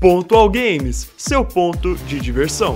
Pontual Games, seu ponto de diversão.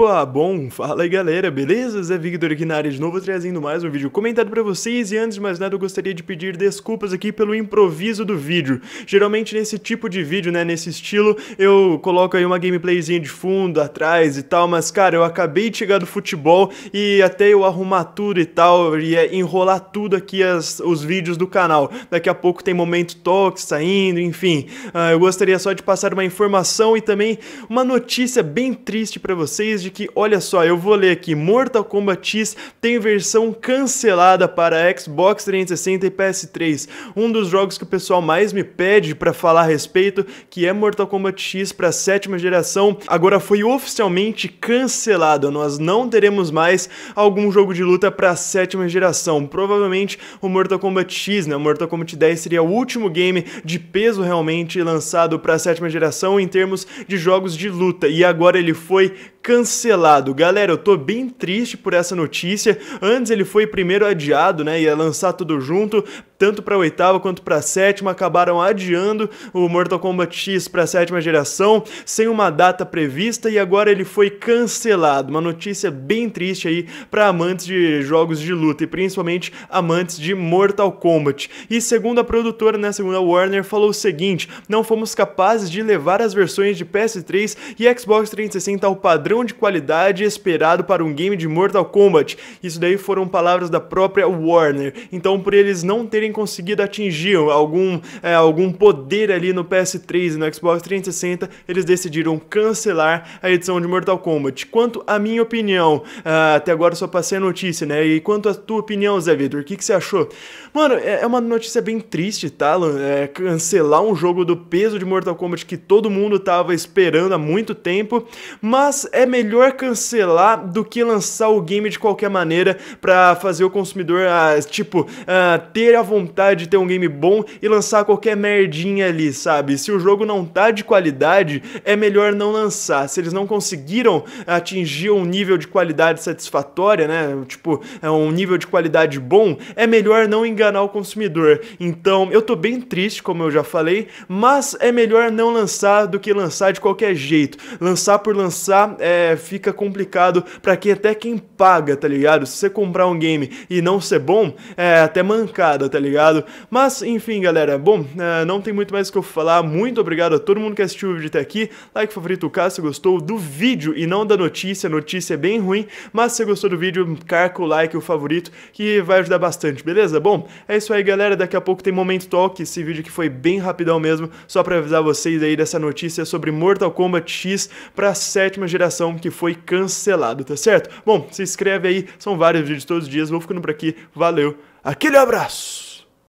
Opa, bom, fala aí galera, beleza? Zé Victor aqui na área de novo trazendo mais um vídeo comentado pra vocês e antes de mais nada eu gostaria de pedir desculpas aqui pelo improviso do vídeo. Geralmente nesse tipo de vídeo, né, nesse estilo, eu coloco aí uma gameplayzinha de fundo, atrás e tal, mas cara, eu acabei de chegar do futebol e até eu arrumar tudo e tal, e é, enrolar tudo aqui as, os vídeos do canal. Daqui a pouco tem momento toque saindo, enfim. Uh, eu gostaria só de passar uma informação e também uma notícia bem triste pra vocês de que, olha só, eu vou ler aqui, Mortal Kombat X tem versão cancelada para Xbox 360 e PS3. Um dos jogos que o pessoal mais me pede para falar a respeito, que é Mortal Kombat X para a sétima geração, agora foi oficialmente cancelado. Nós não teremos mais algum jogo de luta para a sétima geração. Provavelmente o Mortal Kombat X, né? O Mortal Kombat 10 seria o último game de peso realmente lançado para a sétima geração em termos de jogos de luta. E agora ele foi cancelado cancelado. Galera, eu tô bem triste por essa notícia. Antes ele foi primeiro adiado, né? Ia lançar tudo junto, tanto para a oitava quanto para a sétima, acabaram adiando o Mortal Kombat X para a sétima geração, sem uma data prevista, e agora ele foi cancelado. Uma notícia bem triste aí para amantes de jogos de luta e principalmente amantes de Mortal Kombat. E segundo a produtora, né, segundo a Warner, falou o seguinte: não fomos capazes de levar as versões de PS3 e Xbox 360 ao padrão de qualidade esperado para um game de Mortal Kombat. Isso daí foram palavras da própria Warner. Então, por eles não terem terem conseguido atingir algum, é, algum poder ali no PS3 e no Xbox 360, eles decidiram cancelar a edição de Mortal Kombat. Quanto à minha opinião, uh, até agora só passei a notícia, né? E quanto à tua opinião, Zé Vitor, o que, que você achou? Mano, é, é uma notícia bem triste, tá? É, cancelar um jogo do peso de Mortal Kombat que todo mundo tava esperando há muito tempo, mas é melhor cancelar do que lançar o game de qualquer maneira para fazer o consumidor, ah, tipo, ah, ter a vontade vontade de ter um game bom e lançar qualquer merdinha ali, sabe? Se o jogo não tá de qualidade, é melhor não lançar. Se eles não conseguiram atingir um nível de qualidade satisfatória, né? Tipo, é um nível de qualidade bom, é melhor não enganar o consumidor. Então, eu tô bem triste, como eu já falei, mas é melhor não lançar do que lançar de qualquer jeito. Lançar por lançar é, fica complicado para quem até quem paga, tá ligado? Se você comprar um game e não ser bom, é até mancada, tá ligado? ligado? Mas, enfim, galera, bom, uh, não tem muito mais o que eu falar. Muito obrigado a todo mundo que assistiu o vídeo até aqui. Like, favorito, caso você gostou do vídeo e não da notícia. A notícia é bem ruim, mas se você gostou do vídeo, carca o like, o favorito, que vai ajudar bastante, beleza? Bom, é isso aí, galera. Daqui a pouco tem Momento Talk, esse vídeo que foi bem rapidão mesmo, só pra avisar vocês aí dessa notícia sobre Mortal Kombat X pra sétima geração, que foi cancelado, tá certo? Bom, se inscreve aí, são vários vídeos todos os dias, vou ficando por aqui, valeu, aquele abraço!